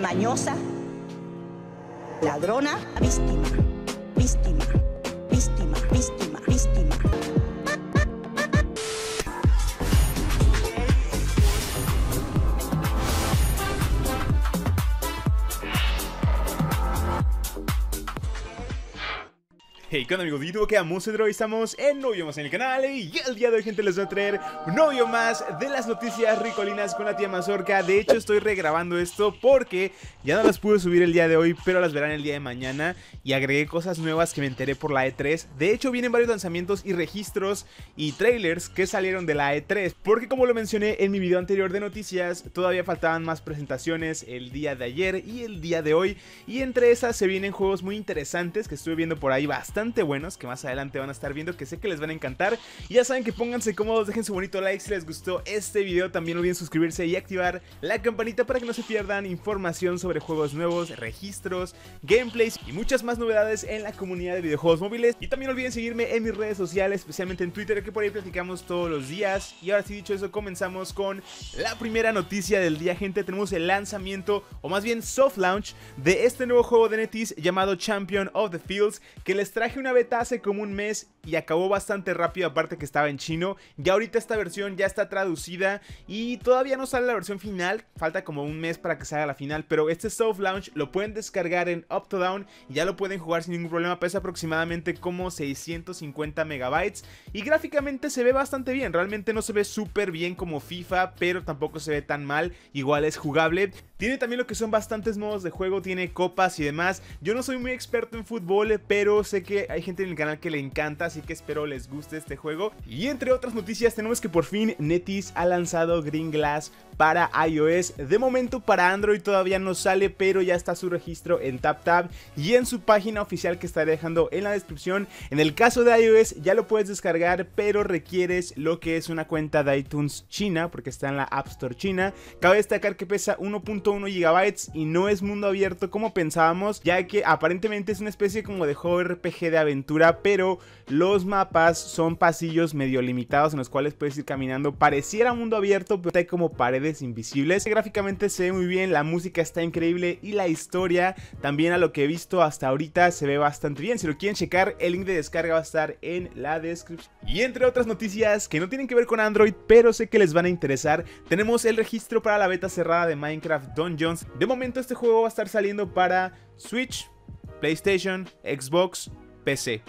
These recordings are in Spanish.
mañosa, ladrona, víctima, víctima, víctima, víctima, víctima. Hey, ¿qué onda amigos de YouTube? ¿Qué de Hoy estamos en novio más en el canal eh, y el día de hoy, gente, les voy a traer un novio más de las noticias ricolinas con la tía Mazorca De hecho, estoy regrabando esto porque ya no las pude subir el día de hoy, pero las verán el día de mañana Y agregué cosas nuevas que me enteré por la E3 De hecho, vienen varios lanzamientos y registros y trailers que salieron de la E3 Porque como lo mencioné en mi video anterior de noticias, todavía faltaban más presentaciones el día de ayer y el día de hoy Y entre esas se vienen juegos muy interesantes que estuve viendo por ahí bastante buenos que más adelante van a estar viendo, que sé que les van a encantar. Y ya saben que pónganse cómodos, dejen su bonito like si les gustó este video. También olviden suscribirse y activar la campanita para que no se pierdan información sobre juegos nuevos, registros, gameplays y muchas más novedades en la comunidad de videojuegos móviles. Y también olviden seguirme en mis redes sociales, especialmente en Twitter, que por ahí platicamos todos los días. Y ahora sí dicho eso, comenzamos con la primera noticia del día, gente. Tenemos el lanzamiento, o más bien soft launch, de este nuevo juego de Netis llamado Champion of the Fields, que les trae Traje una beta hace como un mes y acabó bastante rápido, aparte que estaba en chino. Ya ahorita esta versión ya está traducida y todavía no sale la versión final, falta como un mes para que salga la final, pero este soft launch lo pueden descargar en Up to Down y ya lo pueden jugar sin ningún problema, pesa aproximadamente como 650 megabytes y gráficamente se ve bastante bien, realmente no se ve súper bien como FIFA, pero tampoco se ve tan mal, igual es jugable. Tiene también lo que son bastantes modos de juego, tiene copas y demás. Yo no soy muy experto en fútbol, pero sé que hay gente en el canal que le encanta, así que espero les guste este juego. Y entre otras noticias tenemos que por fin Netis ha lanzado Green Glass para iOS. De momento para Android todavía no sale, pero ya está su registro en TapTap y en su página oficial que está dejando en la descripción. En el caso de iOS ya lo puedes descargar, pero requieres lo que es una cuenta de iTunes China, porque está en la App Store China. Cabe destacar que pesa 1.1 GB y no es mundo abierto como pensábamos, ya que aparentemente es una especie como de juego RPG de aventura, pero los mapas son pasillos medio limitados en los cuales puedes ir caminando. Pareciera mundo abierto, pero hay como paredes invisibles. Gráficamente se ve muy bien, la música está increíble y la historia también a lo que he visto hasta ahorita se ve bastante bien. Si lo quieren checar, el link de descarga va a estar en la descripción. Y entre otras noticias que no tienen que ver con Android, pero sé que les van a interesar, tenemos el registro para la beta cerrada de Minecraft Dungeons. De momento este juego va a estar saliendo para Switch, PlayStation, Xbox,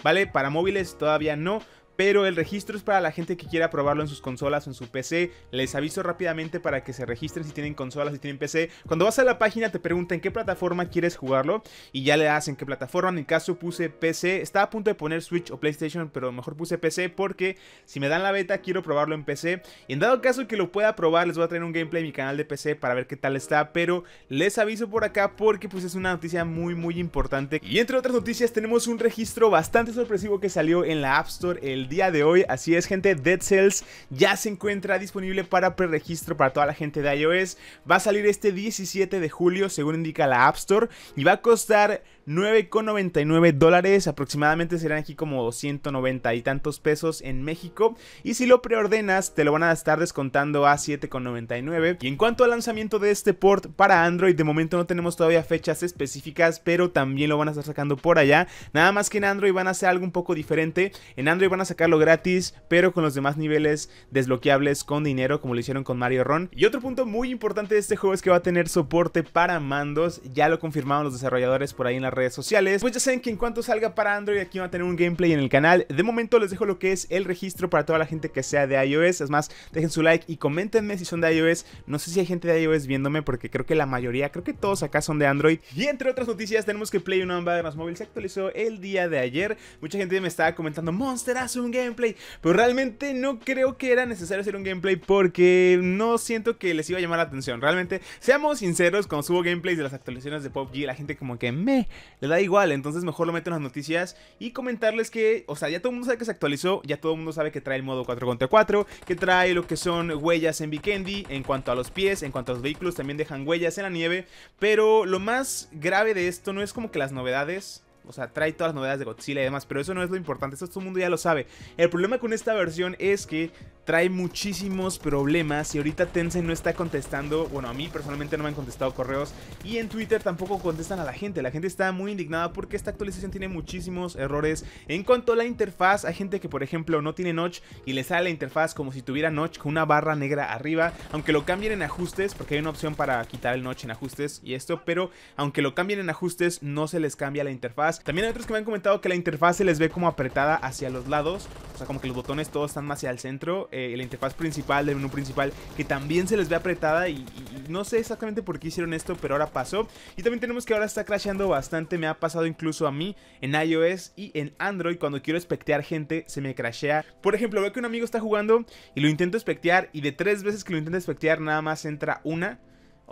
¿vale? Para móviles todavía no, pero el registro es para la gente que quiera probarlo en sus consolas o en su PC. Les aviso rápidamente para que se registren si tienen consolas, si tienen PC. Cuando vas a la página te preguntan en qué plataforma quieres jugarlo y ya le das en qué plataforma. En mi caso puse PC, estaba a punto de poner Switch o PlayStation, pero mejor puse PC porque si me dan la beta quiero probarlo en PC. Y en dado caso que lo pueda probar, les voy a traer un gameplay en mi canal de PC para ver qué tal está, pero les aviso por acá porque pues es una noticia muy muy importante. Y entre otras noticias tenemos un registro bastante sorpresivo que salió en la App Store el día de hoy. Así es, gente, Dead Cells ya se encuentra disponible para preregistro para toda la gente de iOS. Va a salir este 17 de julio, según indica la App Store, y va a costar 9,99 dólares, aproximadamente serán aquí como 190 y tantos pesos en México. Y si lo preordenas, te lo van a estar descontando a 7,99. Y en cuanto al lanzamiento de este port para Android, de momento no tenemos todavía fechas específicas, pero también lo van a estar sacando por allá. Nada más que en Android van a hacer algo un poco diferente. En Android van a sacar lo gratis, pero con los demás niveles desbloqueables con dinero, como lo hicieron con Mario Ron. Y otro punto muy importante de este juego es que va a tener soporte para mandos, ya lo confirmaron los desarrolladores por ahí en las redes sociales. Pues ya saben que en cuanto salga para Android, aquí va a tener un gameplay en el canal. De momento les dejo lo que es el registro para toda la gente que sea de iOS. Es más, dejen su like y coméntenme si son de iOS. No sé si hay gente de iOS viéndome porque creo que la mayoría, creo que todos acá son de Android. Y entre otras noticias tenemos que Play más Mobile se actualizó el día de ayer. Mucha gente me estaba comentando, Monster, gameplay. Pero realmente no creo que era necesario hacer un gameplay porque no siento que les iba a llamar la atención. Realmente, seamos sinceros, cuando subo gameplays de las actualizaciones de PUBG, la gente como que me le da igual. Entonces mejor lo meto en las noticias y comentarles que, o sea, ya todo el mundo sabe que se actualizó, ya todo el mundo sabe que trae el modo 4 contra 4, que trae lo que son huellas en Vikendi, en cuanto a los pies, en cuanto a los vehículos, también dejan huellas en la nieve. Pero lo más grave de esto no es como que las novedades o sea, trae todas las novedades de Godzilla y demás, pero eso no es lo importante, eso todo el mundo ya lo sabe. El problema con esta versión es que trae muchísimos problemas y ahorita Tencent no está contestando, bueno, a mí personalmente no me han contestado correos y en Twitter tampoco contestan a la gente. La gente está muy indignada porque esta actualización tiene muchísimos errores en cuanto a la interfaz. Hay gente que, por ejemplo, no tiene notch y le sale la interfaz como si tuviera notch con una barra negra arriba, aunque lo cambien en ajustes, porque hay una opción para quitar el notch en ajustes y esto, pero aunque lo cambien en ajustes no se les cambia la interfaz también hay otros que me han comentado que la interfaz se les ve como apretada hacia los lados, o sea, como que los botones todos están más hacia el centro. Eh, la interfaz principal del menú principal que también se les ve apretada y, y, no sé exactamente por qué hicieron esto, pero ahora pasó. Y también tenemos que ahora está crasheando bastante, me ha pasado incluso a mí en iOS y en Android cuando quiero espectear gente se me crashea. Por ejemplo, veo que un amigo está jugando y lo intento espectear y de tres veces que lo intento espectear nada más entra una.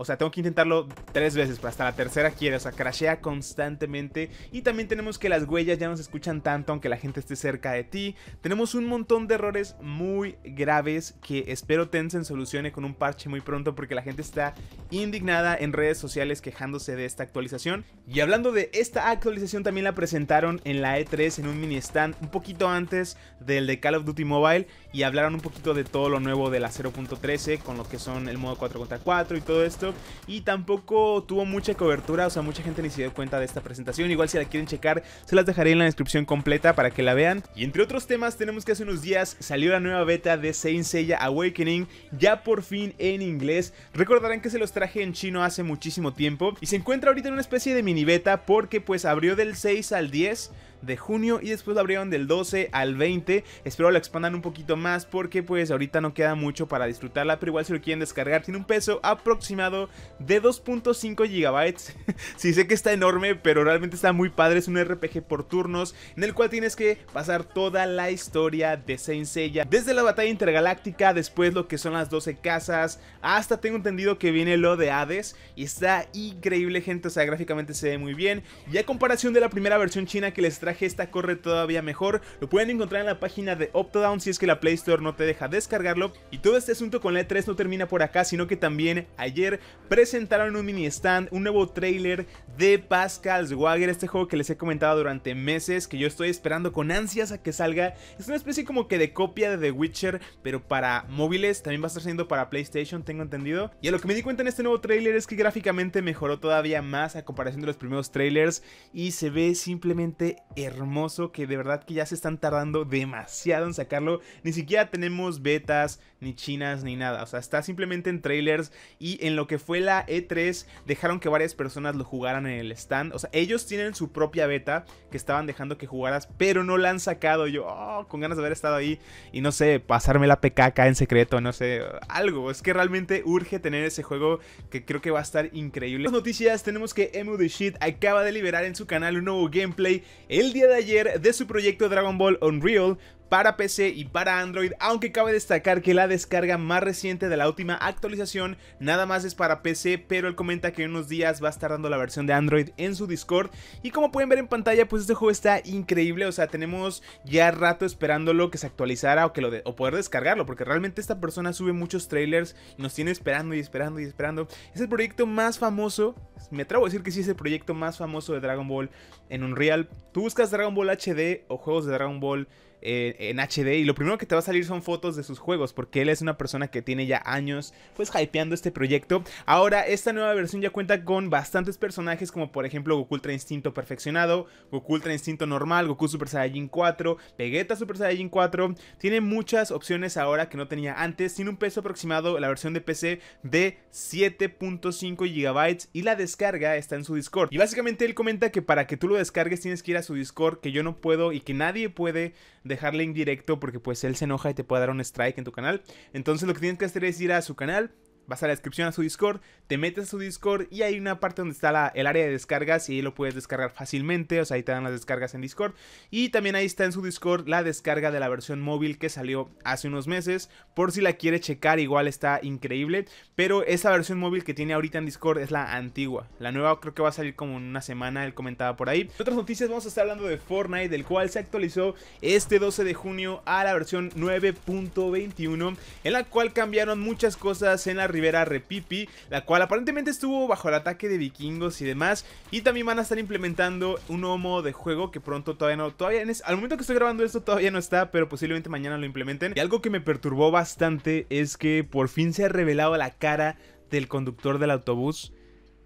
O sea, tengo que intentarlo tres veces, hasta la tercera quiere, o sea, crashea constantemente. Y también tenemos que las huellas ya no se escuchan tanto aunque la gente esté cerca de ti. Tenemos un montón de errores muy graves que espero Tencent solucione con un parche muy pronto porque la gente está indignada en redes sociales quejándose de esta actualización. Y hablando de esta actualización también la presentaron en la E3 en un mini stand un poquito antes del de Call of Duty Mobile y hablaron un poquito de todo lo nuevo de la 0.13 con lo que son el modo 4 contra 4 y todo esto. Y tampoco tuvo mucha cobertura, o sea, mucha gente ni se dio cuenta de esta presentación. Igual si la quieren checar, se las dejaré en la descripción completa para que la vean. Y entre otros temas, tenemos que hace unos días salió la nueva beta de Saint Seiya Awakening, ya por fin en inglés. Recordarán que se los traje en chino hace muchísimo tiempo. Y se encuentra ahorita en una especie de mini beta porque pues abrió del 6 al 10 de junio y después lo abrieron del 12 al 20. Espero la expandan un poquito más porque pues ahorita no queda mucho para disfrutarla, pero igual si lo quieren descargar tiene un peso aproximado de 2.5 gigabytes. sí sé que está enorme, pero realmente está muy padre, es un RPG por turnos en el cual tienes que pasar toda la historia de Saint desde la batalla intergaláctica, después lo que son las 12 casas, hasta tengo entendido que viene lo de Hades y está increíble gente, o sea, gráficamente se ve muy bien. Y a comparación de la primera versión china que les trae esta corre todavía mejor. Lo pueden encontrar en la página de Optodown si es que la Play Store no te deja descargarlo. Y todo este asunto con la E3 no termina por acá, sino que también ayer presentaron un mini stand, un nuevo trailer de Pascal's Wager, este juego que les he comentado durante meses, que yo estoy esperando con ansias a que salga. Es una especie como que de copia de The Witcher, pero para móviles, también va a estar siendo para PlayStation, tengo entendido. Y a lo que me di cuenta en este nuevo trailer es que gráficamente mejoró todavía más a comparación de los primeros trailers y se ve simplemente hermoso que de verdad que ya se están tardando demasiado en sacarlo. Ni siquiera tenemos betas, ni chinas, ni nada. O sea, está simplemente en trailers y en lo que fue la E3 dejaron que varias personas lo jugaran en el stand. O sea, ellos tienen su propia beta que estaban dejando que jugaras, pero no la han sacado. Yo, oh, con ganas de haber estado ahí y no sé, pasarme la PKK en secreto, no sé, algo. Es que realmente urge tener ese juego que creo que va a estar increíble. Las noticias tenemos que Emu acaba de liberar en su canal un nuevo gameplay. El el día de ayer de su proyecto Dragon Ball Unreal para PC y para Android, aunque cabe destacar que la descarga más reciente de la última actualización nada más es para PC, pero él comenta que en unos días va a estar dando la versión de Android en su Discord y como pueden ver en pantalla, pues este juego está increíble, o sea, tenemos ya rato esperándolo que se actualizara o que lo de o poder descargarlo, porque realmente esta persona sube muchos trailers y nos tiene esperando y esperando y esperando. Es el proyecto más famoso, me atrevo a decir que sí es el proyecto más famoso de Dragon Ball en Unreal. Tú buscas Dragon Ball HD o juegos de Dragon Ball en HD y lo primero que te va a salir son fotos de sus juegos porque él es una persona que tiene ya años pues hypeando este proyecto. Ahora esta nueva versión ya cuenta con bastantes personajes como por ejemplo Goku Ultra Instinto perfeccionado, Goku Ultra Instinto normal, Goku Super Saiyajin 4, Vegeta Super Saiyajin 4. Tiene muchas opciones ahora que no tenía antes. Tiene un peso aproximado la versión de PC de 7.5 GB y la descarga está en su Discord. Y básicamente él comenta que para que tú lo descargues tienes que ir a su Discord que yo no puedo y que nadie puede dejarle indirecto porque pues él se enoja y te puede dar un strike en tu canal. Entonces lo que tienes que hacer es ir a su canal, vas a la descripción a su Discord, te metes a su Discord y hay una parte donde está el área de descargas y ahí lo puedes descargar fácilmente, o sea, ahí te dan las descargas en Discord. Y también ahí está en su Discord la descarga de la versión móvil que salió hace unos meses, por si la quiere checar, igual está increíble, pero esa versión móvil que tiene ahorita en Discord es la antigua, la nueva creo que va a salir como en una semana, él comentaba por ahí. otras noticias vamos a estar hablando de Fortnite, del cual se actualizó este 12 de junio a la versión 9.21, en la cual cambiaron muchas cosas en la Rivera Repipi, la cual aparentemente estuvo bajo el ataque de vikingos y demás. Y también van a estar implementando un nuevo modo de juego que pronto todavía no, todavía al momento que estoy grabando esto todavía no está, pero posiblemente mañana lo implementen. Y algo que me perturbó bastante es que por fin se ha revelado la cara del conductor del autobús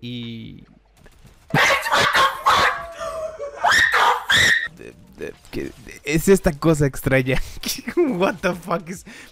y es esta cosa extraña. What the fuck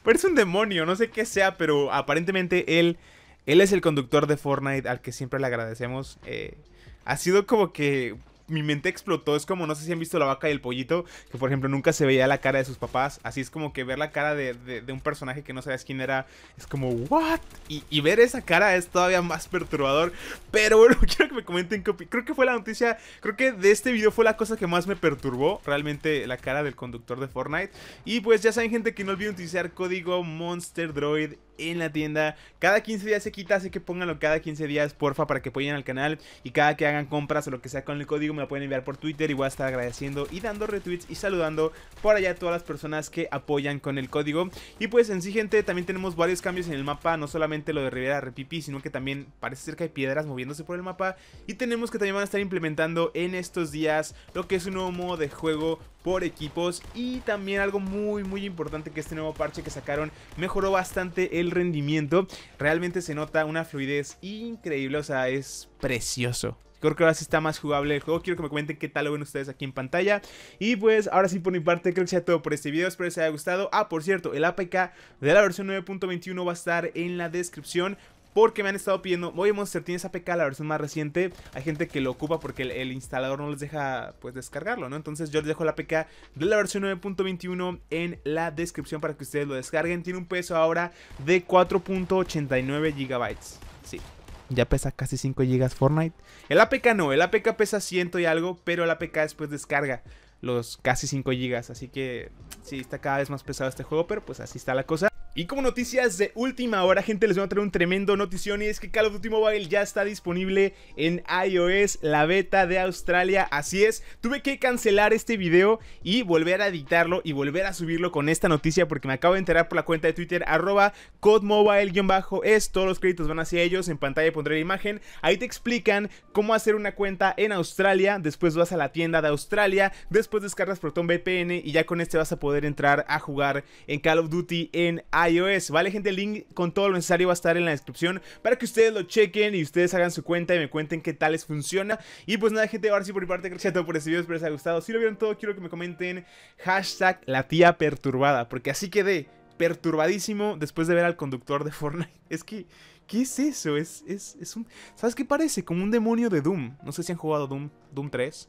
Parece un demonio, no sé qué sea, pero aparentemente él, él es el conductor de Fortnite al que siempre le agradecemos. Eh, ha sido como que mi mente explotó. Es como, no sé si han visto la vaca y el pollito, que por ejemplo nunca se veía la cara de sus papás. Así es como que ver la cara de, un personaje que no sabes quién era, es como, ¿what? Y, ver esa cara es todavía más perturbador. Pero bueno, quiero que me comenten Creo que fue la noticia, creo que de este video fue la cosa que más me perturbó. Realmente la cara del conductor de Fortnite. Y pues ya saben, gente, que no olviden utilizar código MONSTERDROID en la tienda. Cada 15 días se quita, así que pónganlo cada 15 días, porfa, para que apoyen al canal. Y cada que hagan compras o lo que sea con el código, me lo pueden enviar por Twitter. Y voy a estar agradeciendo y dando retweets y saludando por allá a todas las personas que apoyan con el código. Y pues en sí, gente, también tenemos varios cambios en el mapa. No solamente lo de Rivera Repipi, sino que también parece ser que hay piedras moviéndose por el mapa. Y tenemos que también van a estar implementando en estos días lo que es un nuevo modo de juego por equipos y también algo muy muy importante que este nuevo parche que sacaron mejoró bastante el rendimiento, realmente se nota una fluidez increíble, o sea, es precioso. Creo que ahora sí está más jugable el juego. Quiero que me comenten qué tal lo ven ustedes aquí en pantalla. Y pues ahora sí por mi parte creo que sea todo por este video. Espero que les haya gustado. Ah, por cierto, el APK de la versión 9.21 va a estar en la descripción porque me han estado pidiendo, voy a Monster, ¿tienes APK la versión más reciente? Hay gente que lo ocupa porque el, instalador no les deja pues descargarlo, ¿no? Entonces yo les dejo la APK de la versión 9.21 en la descripción para que ustedes lo descarguen. Tiene un peso ahora de 4.89 GB. Sí, ya pesa casi 5 GB Fortnite. El APK no, el APK pesa 100 y algo, pero el APK después descarga los casi 5 GB. Así que sí, está cada vez más pesado este juego, pero pues así está la cosa. Y como noticias de última hora, gente, les voy a traer un tremendo notición y es que Call of Duty Mobile ya está disponible en iOS, la beta de Australia. Así es, tuve que cancelar este video y volver a editarlo y volver a subirlo con esta noticia porque me acabo de enterar por la cuenta de Twitter, arroba codemobile-es, todos los créditos van hacia ellos, en pantalla pondré la imagen, ahí te explican cómo hacer una cuenta en Australia, después vas a la tienda de Australia, después descargas Proton VPN y ya con este vas a poder entrar a jugar en Call of Duty en Australia iOS, ¿vale gente? El link con todo lo necesario va a estar en la descripción para que ustedes lo chequen y ustedes hagan su cuenta y me cuenten qué tal les funciona. Y pues nada gente, ahora sí por mi parte, gracias a todos por este video, espero les haya gustado. Si lo vieron todo, quiero que me comenten hashtag la tía perturbada, porque así quedé perturbadísimo después de ver al conductor de Fortnite. Es que, ¿qué es eso? Es, es, es un... ¿Sabes qué parece? Como un demonio de Doom. No sé si han jugado Doom, Doom 3.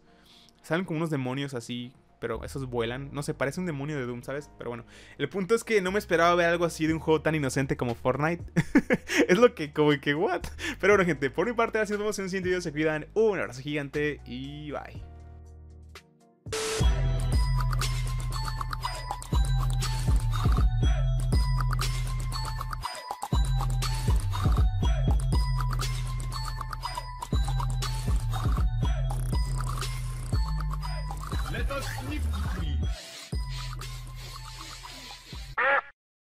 Salen como unos demonios así pero esos vuelan. No sé, parece un demonio de Doom, ¿sabes? Pero bueno, el punto es que no me esperaba ver algo así de un juego tan inocente como Fortnite. es lo que, como que, ¿what? Pero bueno, gente, por mi parte, así nos vemos en un siguiente Se cuidan, un abrazo gigante y bye.